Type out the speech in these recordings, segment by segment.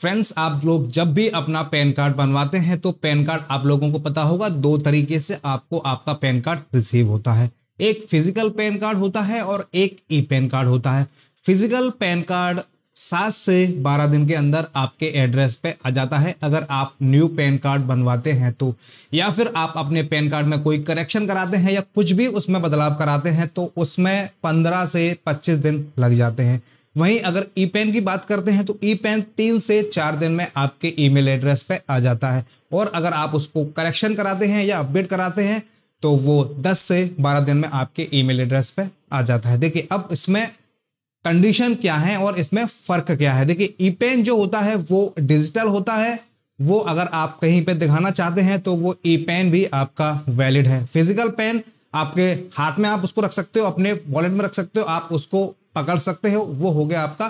friends आप लोग जब भी अपना पैन कार्ड बनवाते हैं तो पैन कार्ड आप लोगों को पता होगा दो तरीके से आपको आपका पैन कार्ड रिसीव होता है एक फिजिकल पैन कार्ड होता है और एक ई पैन कार्ड होता है फिजिकल पैन कार्ड सात से बारह दिन के अंदर आपके एड्रेस पे आ जाता है अगर आप न्यू पैन कार्ड बनवाते हैं तो या फिर आप अपने पैन कार्ड में कोई करेक्शन कराते हैं या कुछ भी उसमें बदलाव कराते हैं तो उसमें पंद्रह से पच्चीस दिन लग जाते हैं वहीं अगर ई पेन की बात करते हैं तो ई पेन तीन से चार दिन में आपके ईमेल एड्रेस पे आ जाता है और अगर आप उसको करेक्शन कराते हैं या अपडेट कराते हैं तो वो 10 से 12 दिन में आपके ईमेल एड्रेस पे आ जाता है देखिए अब इसमें कंडीशन क्या है और इसमें फर्क क्या है देखिए ई पेन जो होता है वो डिजिटल होता है वो अगर आप कहीं पे दिखाना चाहते हैं तो वो ई पेन भी आपका वैलिड है फिजिकल पेन आपके हाथ में आप उसको रख सकते हो अपने वॉलेट में रख सकते हो आप उसको पकड़ सकते हो वो हो गया आपका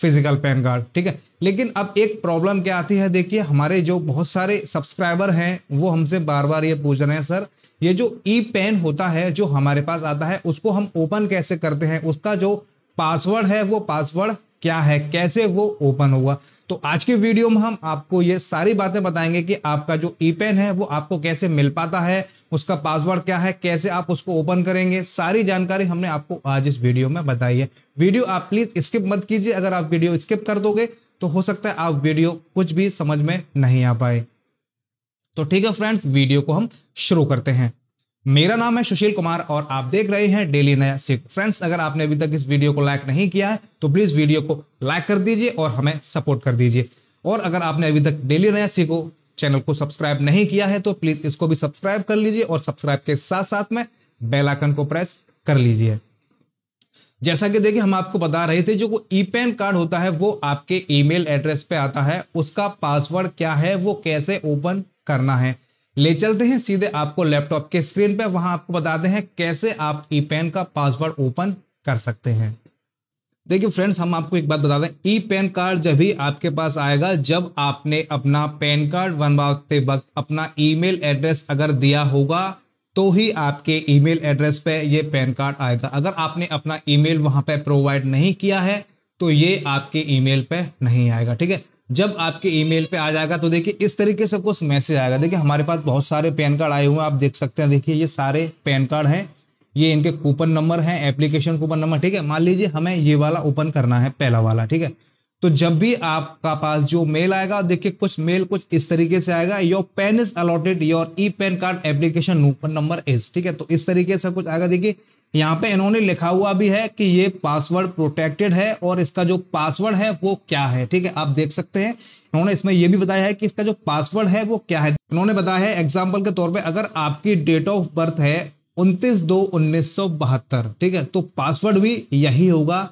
फिजिकल पैन कार्ड ठीक है लेकिन अब एक प्रॉब्लम क्या आती है देखिए हमारे जो बहुत सारे सब्सक्राइबर हैं वो हमसे बार बार ये पूछ रहे हैं सर ये जो ई पेन होता है जो हमारे पास आता है उसको हम ओपन कैसे करते हैं उसका जो पासवर्ड है वो पासवर्ड क्या है कैसे वो ओपन होगा तो आज के वीडियो में हम आपको ये सारी बातें बताएंगे कि आपका जो ई पेन है वो आपको कैसे मिल पाता है उसका पासवर्ड क्या है कैसे आप उसको ओपन करेंगे सारी जानकारी हमने आपको आज इस वीडियो में बताई है वीडियो आप प्लीज स्किप मत कीजिए अगर आप वीडियो स्किप कर दोगे तो हो सकता है आप वीडियो कुछ भी समझ में नहीं आ पाए तो ठीक है फ्रेंड्स वीडियो को हम शुरू करते हैं मेरा नाम है सुशील कुमार और आप देख रहे हैं डेली नया सिख फ्रेंड्स अगर आपने अभी तक इस वीडियो को लाइक नहीं किया है तो प्लीज़ वीडियो को लाइक कर दीजिए और हमें सपोर्ट कर दीजिए और अगर आपने अभी तक डेली नया सिखो चैनल को सब्सक्राइब नहीं किया है तो प्लीज़ इसको भी सब्सक्राइब कर लीजिए और सब्सक्राइब के साथ साथ में बेलाइकन को प्रेस कर लीजिए जैसा कि देखिए हम आपको बता रहे थे जो ई पैन कार्ड होता है वो आपके ईमेल एड्रेस पे आता है उसका पासवर्ड क्या है वो कैसे ओपन करना है ले चलते हैं सीधे आपको लैपटॉप के स्क्रीन पे वहां आपको बताते हैं कैसे आप ई पेन का पासवर्ड ओपन कर सकते हैं देखिए फ्रेंड्स हम आपको एक बात बता दें ई पैन कार्ड जब भी आपके पास आएगा जब आपने अपना पैन कार्ड बनवाते वक्त अपना ईमेल एड्रेस अगर दिया होगा तो ही आपके ईमेल एड्रेस पे ये पैन कार्ड आएगा अगर आपने अपना ईमेल वहां पे प्रोवाइड नहीं किया है तो ये आपके ईमेल पे नहीं आएगा ठीक है जब आपके ईमेल पे आ जाएगा तो देखिए इस तरीके से कुछ मैसेज आएगा देखिए हमारे पास बहुत सारे पैन कार्ड आए हुए हैं आप देख सकते हैं देखिए ये सारे पैन कार्ड हैं ये इनके कूपन नंबर हैं एप्लीकेशन कूपन नंबर ठीक है मान लीजिए हमें ये वाला ओपन करना है पहला वाला ठीक है तो जब भी आपका पास जो मेल आएगा देखिए कुछ मेल कुछ इस तरीके से आएगा your PAN is allotted your e PAN card application number is ठीक है तो इस तरीके से कुछ आएगा देखिए यहाँ पे इन्होंने लिखा हुआ भी है कि ये पासवर्ड प्रोटेक्टेड है और इसका जो पासवर्ड है वो क्या है ठीक है आप देख सकते हैं इन्होंने इसमें यह भी बताया है कि इसका जो पासवर्ड है वो क्या है इन्होंने बताया है एग्जाम्पल के तौर पर अगर आपकी डेट ऑफ बर्थ है उनतीस दो उन्नीस ठीक है तो पासवर्ड भी यही होगा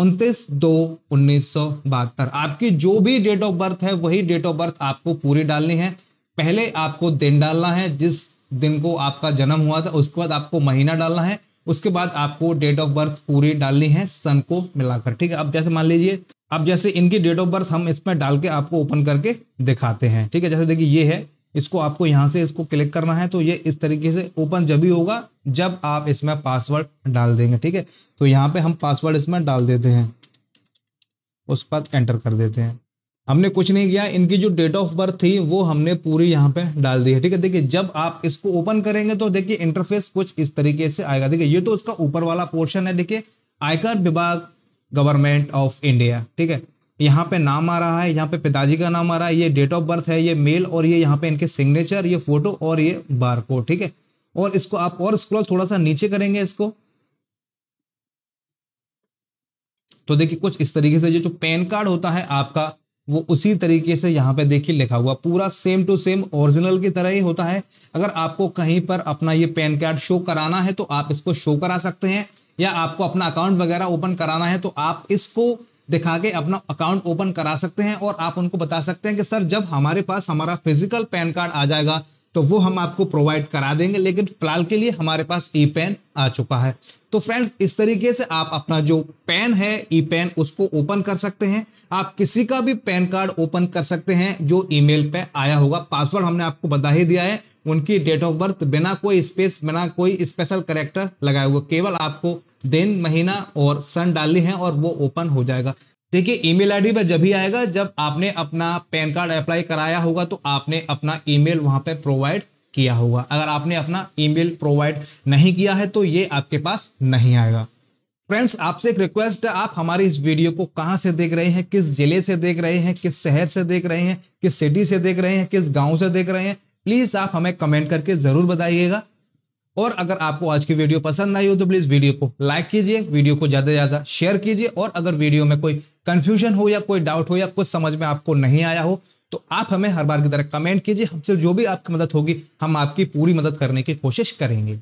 उनतीस दो उन्नीस आपकी जो भी डेट ऑफ बर्थ है वही डेट ऑफ बर्थ आपको पूरी डालनी है पहले आपको दिन डालना है जिस दिन को आपका जन्म हुआ था उसके बाद आपको महीना डालना है उसके बाद आपको डेट ऑफ बर्थ पूरी डालनी है सन को मिलाकर ठीक है अब जैसे मान लीजिए अब जैसे इनकी डेट ऑफ बर्थ हम इसमें डाल के आपको ओपन करके दिखाते हैं ठीक है जैसे देखिए ये है इसको आपको यहाँ से इसको क्लिक करना है तो ये इस तरीके से ओपन जब भी होगा जब आप इसमें पासवर्ड डाल देंगे ठीक है तो यहाँ पे हम पासवर्ड इसमें डाल देते हैं उस पर एंटर कर देते हैं हमने कुछ नहीं किया इनकी जो डेट ऑफ बर्थ थी वो हमने पूरी यहाँ पे डाल दी है ठीक है देखिए जब आप इसको ओपन करेंगे तो देखिए इंटरफेस कुछ इस तरीके से आएगा देखिए ये तो इसका ऊपर वाला पोर्शन है देखिए आयकर विभाग गवर्नमेंट ऑफ इंडिया ठीक है यहाँ पे नाम आ रहा है यहाँ पे पिताजी का नाम आ रहा है ये डेट ऑफ बर्थ है ये मेल और ये यहाँ पे इनके सिग्नेचर ये फोटो और ये बार कोड ठीक है और इसको आप और स्क्रॉल थोड़ा सा नीचे करेंगे इसको तो देखिए कुछ इस तरीके से जो पैन कार्ड होता है आपका वो उसी तरीके से यहाँ पे देखिए लिखा हुआ पूरा सेम टू सेम ओरिजिनल की तरह ही होता है अगर आपको कहीं पर अपना ये पैन कार्ड शो कराना है तो आप इसको शो करा सकते हैं या आपको अपना अकाउंट वगैरह ओपन कराना है तो आप इसको दिखा के अपना अकाउंट ओपन करा सकते हैं और आप उनको बता सकते हैं कि सर जब हमारे पास हमारा फिजिकल पैन कार्ड आ जाएगा तो वो हम आपको प्रोवाइड करा देंगे लेकिन फिलहाल के लिए हमारे पास ई पेन आ चुका है तो फ्रेंड्स इस तरीके से आप अपना जो पेन है ई पेन उसको ओपन कर सकते हैं आप किसी का भी पैन कार्ड ओपन कर सकते हैं जो ईमेल पे आया होगा पासवर्ड हमने आपको बता ही दिया है उनकी डेट ऑफ बर्थ बिना कोई स्पेस बिना कोई स्पेशल करेक्टर लगाए हुए केवल आपको दिन महीना और सन डालनी है और वो ओपन हो जाएगा देखिए ईमेल आईडी पर जब भी आएगा जब आपने अपना पैन कार्ड अप्लाई कराया होगा तो आपने अपना ईमेल वहां पर प्रोवाइड किया होगा अगर आपने अपना ईमेल प्रोवाइड नहीं किया है तो ये आपके पास नहीं आएगा फ्रेंड्स आपसे एक रिक्वेस्ट है आप हमारी इस वीडियो को कहाँ से देख रहे हैं किस जिले से देख रहे हैं किस शहर से देख रहे हैं किस सिटी से देख रहे हैं किस गांव से देख रहे हैं प्लीज़ आप हमें कमेंट करके ज़रूर बताइएगा और अगर आपको आज की वीडियो पसंद आई हो तो प्लीज वीडियो को लाइक कीजिए वीडियो को ज्यादा से ज्यादा शेयर कीजिए और अगर वीडियो में कोई कंफ्यूजन हो या कोई डाउट हो या कुछ समझ में आपको नहीं आया हो तो आप हमें हर बार की तरह कमेंट कीजिए हमसे जो भी आपकी मदद होगी हम आपकी पूरी मदद करने की कोशिश करेंगे